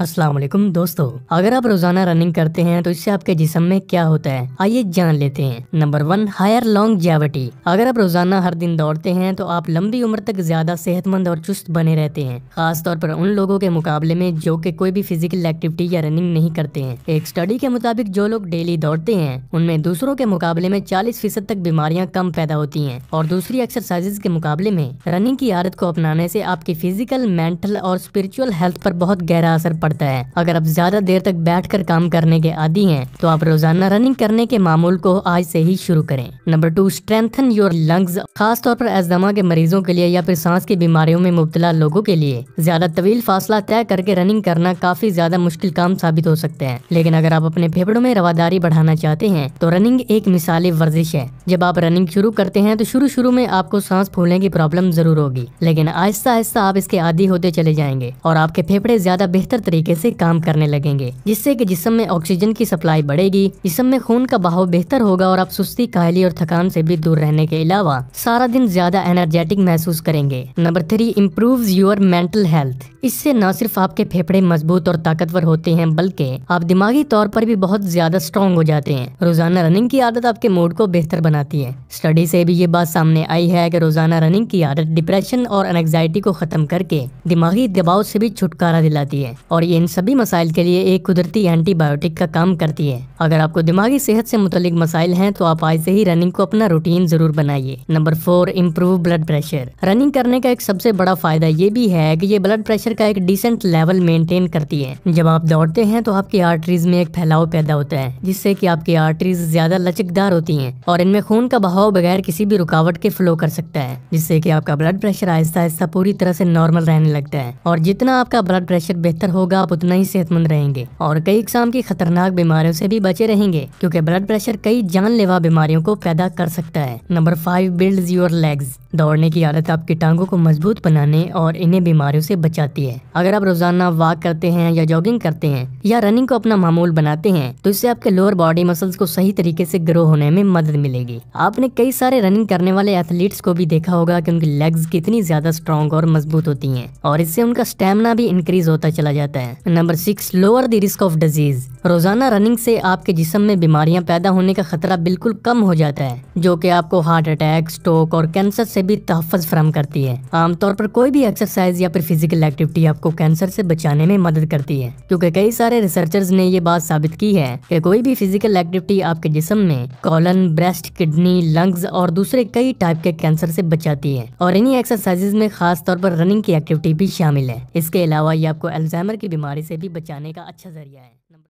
अस्सलाम वालेकुम दोस्तों अगर आप रोजाना रनिंग करते हैं तो इससे आपके जिसम में क्या होता है आइए जान लेते हैं number one higher longevity अगर आप रोजाना हर दिन दौड़ते हैं तो आप लंबी उम्र तक ज्यादा सेहतमंद और चुस्त बने रहते हैं खासतौर पर उन लोगों के मुकाबले में जो की कोई भी फिजिकल एक्टिविटी या रनिंग नहीं करते हैं एक स्टडी के मुताबिक जो लोग डेली दौड़ते हैं उनमें दूसरों के मुकाबले में चालीस फीसद तक बीमारियाँ कम पैदा होती है और दूसरी एक्सरसाइजेज के मुकाबले में रनिंग की आदत को अपनाने से आपकी फिजिकल मेंटल और स्पिरिचुअल हेल्थ पर बहुत गहरा असर पड़ पड़ता है अगर आप ज्यादा देर तक बैठकर काम करने के आदि हैं तो आप रोजाना रनिंग करने के मामूल को आज से ही शुरू करें number two strengthen your lungs खासतौर पर एजमा के मरीजों के लिए या फिर सांस की बीमारियों में मुबतला लोगों के लिए ज्यादा तवील फासला तय करके रनिंग करना काफी ज्यादा मुश्किल काम साबित हो सकता है लेकिन अगर आप अपने फेफड़ों में रवादारी बढ़ाना चाहते हैं तो रनिंग एक मिसाली वर्जिश है जब आप रनिंग शुरू करते हैं तो शुरू शुरू में आपको सांस फूलने की प्रॉब्लम जरूर होगी लेकिन आहिस्ता आहिस्ता आप इसके आदि होते चले जाएंगे और आपके फेफड़े ज्यादा बेहतर तरीके तरीके से काम करने लगेंगे जिससे कि जिसम में ऑक्सीजन की सप्लाई बढ़ेगी जिसम में खून का बहाव बेहतर होगा और आप सुस्ती काहली और थकान से भी दूर रहने के अलावा सारा दिन ज्यादा एनर्जेटिक महसूस करेंगे number three improve your mental health इससे न सिर्फ आपके फेफड़े मजबूत और ताकतवर होते हैं बल्कि आप दिमागी तौर पर भी बहुत ज्यादा स्ट्रांग हो जाते हैं रोजाना रनिंग की आदत आपके मूड को बेहतर बनाती है स्टडी से भी ये बात सामने आई है कि रोजाना रनिंग की आदत डिप्रेशन और एनजाइटी को खत्म करके दिमागी दबाव से भी छुटकारा दिलाती है और ये इन सभी मसाइल के लिए एक कुदरती एंटीबायोटिक का काम करती है अगर आपको दिमागी सेहत से मुतलिक मसाइल हैं तो आप आज से ही रनिंग को अपना रूटीन जरूर बनाइए number four improve blood pressure running करने का एक सबसे बड़ा फायदा ये भी है कि ये ब्लड प्रेशर का एक डिसेंट लेवल मेंटेन करती है जब आप दौड़ते हैं तो आपकी आर्टरीज में एक फैलाव पैदा होता है जिससे की आपकी आर्टरीज ज्यादा लचकदार होती है और इनमें खून का बहाव बगैर किसी भी रुकावट के फ्लो कर सकता है जिससे की आपका ब्लड प्रेशर आहिस्ता आहिस्ता पूरी तरह से नॉर्मल रहने लगता है और जितना आपका ब्लड प्रेशर बेहतर होगा होगा आप उतना ही सेहतमंद रहेंगे और कई इकसाम की खतरनाक बीमारियों से भी बचे रहेंगे क्योंकि ब्लड प्रेशर कई जानलेवा बीमारियों को पैदा कर सकता है number five build your legs दौड़ने की आदत आपकी टांगों को मजबूत बनाने और इन्हें बीमारियों से बचाती है अगर आप रोजाना वॉक करते हैं या जॉगिंग करते हैं या रनिंग को अपना मामूल बनाते हैं तो इससे आपके लोअर बॉडी मसल्स को सही तरीके से ग्रो होने में मदद मिलेगी आपने कई सारे रनिंग करने वाले एथलीट्स को भी देखा होगा की उनकी लेग्स कितनी ज्यादा स्ट्रॉन्ग और मजबूत होती है और इससे उनका स्टेमिना भी इंक्रीज होता चला जाता है सकता है number six lower the risk of disease रोजाना रनिंग से आपके जिसम में बीमारियां पैदा होने का खतरा बिल्कुल कम हो जाता है जो कि आपको हार्ट अटैक स्ट्रोक और कैंसर से भी तहफ़ फ्राहम करती है आमतौर पर कोई भी एक्सरसाइज या फिर फिजिकल एक्टिविटी आपको कैंसर से बचाने में मदद करती है क्योंकि कई सारे रिसर्चर्स ने ये बात साबित की है कि कोई भी फिजिकल एक्टिविटी आपके जिसम में कॉलन ब्रेस्ट किडनी लंग्स और दूसरे कई टाइप के कैंसर से बचाती है और इन्हीं एक्सरसाइजेज में खास तौर पर रनिंग की एक्टिविटी भी शामिल है इसके अलावा ये आपको एल्जाइमर की बीमारी से भी बचाने का अच्छा ज़रिया है